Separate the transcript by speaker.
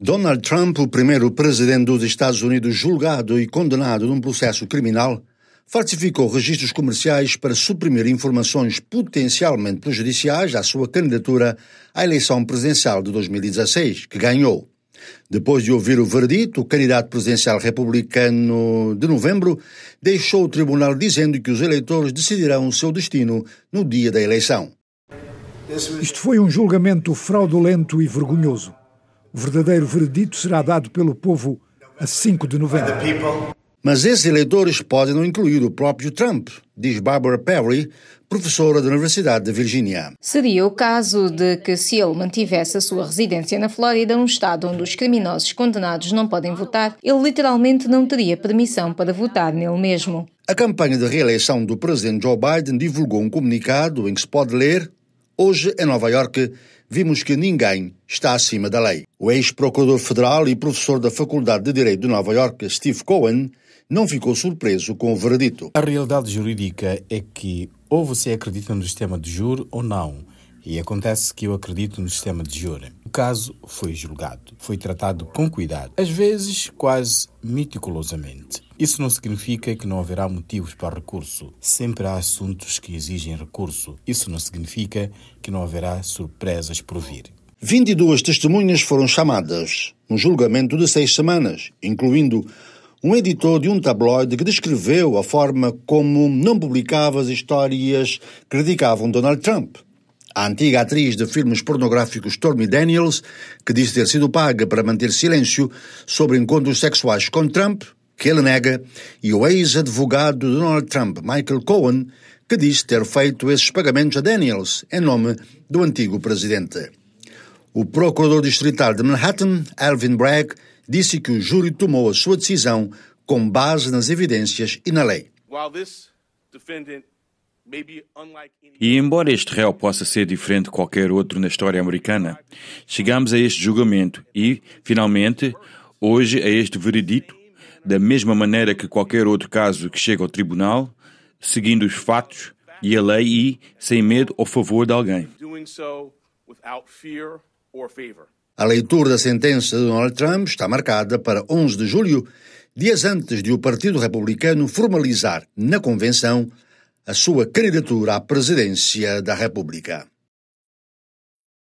Speaker 1: Donald Trump, o primeiro presidente dos Estados Unidos julgado e condenado num processo criminal, falsificou registros comerciais para suprimir informações potencialmente prejudiciais à sua candidatura à eleição presidencial de 2016, que ganhou. Depois de ouvir o verdito, o candidato presidencial republicano de novembro deixou o tribunal dizendo que os eleitores decidirão o seu destino no dia da eleição. Isto foi um julgamento fraudulento e vergonhoso. O verdadeiro veredito será dado pelo povo a 5 de novembro. Mas esses eleitores podem não incluir o próprio Trump, diz Barbara Perry, professora da Universidade da Virgínia. Seria o caso de que, se ele mantivesse a sua residência na Flórida, um estado onde os criminosos condenados não podem votar, ele literalmente não teria permissão para votar nele mesmo. A campanha de reeleição do presidente Joe Biden divulgou um comunicado em que se pode ler, Hoje, em Nova Iorque, vimos que ninguém está acima da lei. O ex-procurador federal e professor da Faculdade de Direito de Nova Iorque, Steve Cohen, não ficou surpreso com o veredito. A realidade jurídica é que ou você acredita no sistema de
Speaker 2: juros ou não. E acontece que eu acredito no sistema de júri. O caso foi julgado, foi tratado com cuidado, às vezes quase meticulosamente. Isso não significa que não haverá motivos para recurso. Sempre há assuntos que exigem recurso. Isso não significa que não haverá surpresas por vir.
Speaker 1: 22 testemunhas foram chamadas num julgamento de seis semanas, incluindo um editor de um tabloide que descreveu a forma como não publicava as histórias que criticavam Donald Trump. A antiga atriz de filmes pornográficos Stormy Daniels, que diz ter sido paga para manter silêncio sobre encontros sexuais com Trump, que ele nega, e o ex-advogado de Donald Trump, Michael Cohen, que diz ter feito esses pagamentos a Daniels em nome do antigo presidente. O procurador distrital de Manhattan, Alvin Bragg, disse que o júri tomou a sua decisão com base nas evidências e na lei.
Speaker 2: While this defendant e embora este réu possa ser diferente de qualquer outro na história americana, chegamos a este julgamento e, finalmente, hoje a este veredito, da mesma maneira que qualquer outro caso que chega ao tribunal, seguindo os fatos e a lei e sem medo ou
Speaker 1: favor de alguém. A leitura da sentença de Donald Trump está marcada para 11 de julho, dias antes de o Partido Republicano formalizar na convenção a sua candidatura à presidência da República.